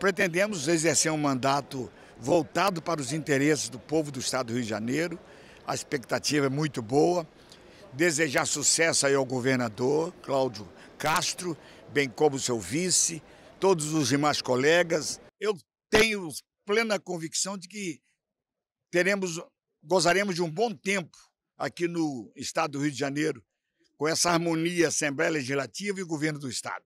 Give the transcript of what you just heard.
Pretendemos exercer um mandato voltado para os interesses do povo do Estado do Rio de Janeiro. A expectativa é muito boa. Desejar sucesso aí ao governador Cláudio Castro, bem como seu vice, todos os demais colegas. Eu tenho plena convicção de que teremos, gozaremos de um bom tempo aqui no Estado do Rio de Janeiro, com essa harmonia Assembleia Legislativa e Governo do Estado.